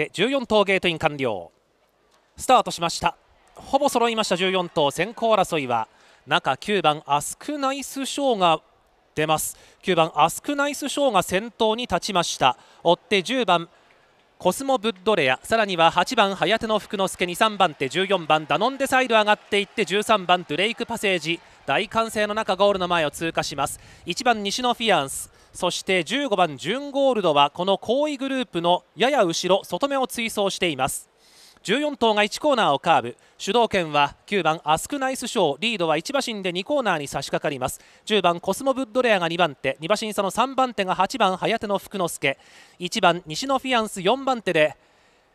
て14頭ゲートイン完了スタートしましたほぼ揃いました14頭先行争いは中9番アスクナイスショーが出ます9番アスクナイスショーが先頭に立ちました追って10番コスモブッドレアさらには8番早手の福之助23番手14番ダノンデサイド上がっていって13番ドレイクパセージ大歓声の中ゴールの前を通過します1番西のフィアンスそして15番ジュンゴールドはこの後位グループのやや後ろ外目を追走しています14頭が1コーナーをカーブ主導権は9番アスクナイスショーリードは1馬身で2コーナーに差し掛かります10番コスモブッドレアが2番手2馬身差の3番手が8番早手の福之助1番西のフィアンス4番手で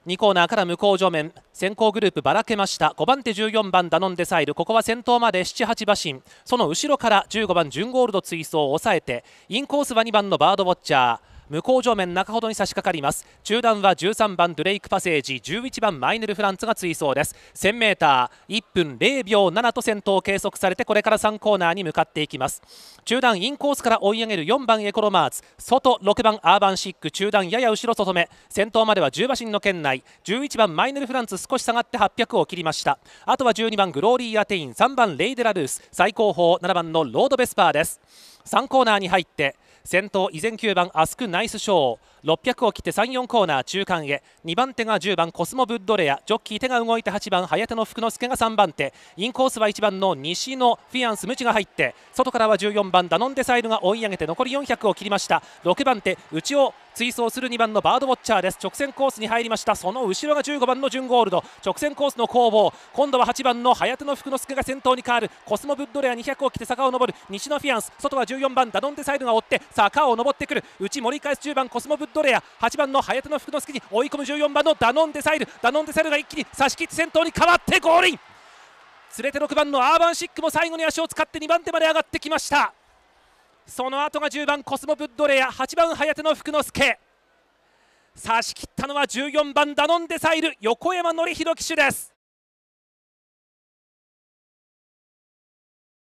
2コーナーから向こう上面先行グループばらけました5番手14番ダノンデサイルここは先頭まで78馬身その後ろから15番ジュンゴールド追走を抑えてインコースは2番のバードウォッチャー向正面中ほどに差し掛かります中段は13番ドレイクパセージ11番マイネルフランツが追走です 1000m1 分0秒7と先頭を計測されてこれから3コーナーに向かっていきます中段インコースから追い上げる4番エコロマーズ外6番アーバンシック中段やや後ろ外め先頭までは10馬身の圏内11番マイネルフランツ少し下がって800を切りましたあとは12番グローリー・アテイン3番レイデラルース最高峰7番のロードベスパーです3コーナーに入って先頭依然9番アスクナイスショー600を切って34コーナー中間へ2番手が10番コスモブッドレアジョッキー手が動いて8番早手の福之助が3番手インコースは1番の西のフィアンスムチが入って外からは14番ダノンデサイルが追い上げて残り400を切りました6番手内尾追走する2番のバードウォッチャーです直線コースに入りましたその後ろが15番のジュンゴールド直線コースの攻防今度は8番の早手の福之助が先頭に変わるコスモブッドレア200を着て坂を上る西のフィアンス外は14番ダノンデサイドが追って坂を上ってくる内盛り返す10番コスモブッドレア8番の早手の福之助に追い込む14番のダノンデサイルダノンデサイルが一気に差し切って先頭に変わってゴールイン連れて6番のアーバンシックも最後に足を使って2番手まで上がってきましたその後が10番コスモブッドレア8番早の福之助差し切ったのは14番ダノンデサイル横山典弘騎手です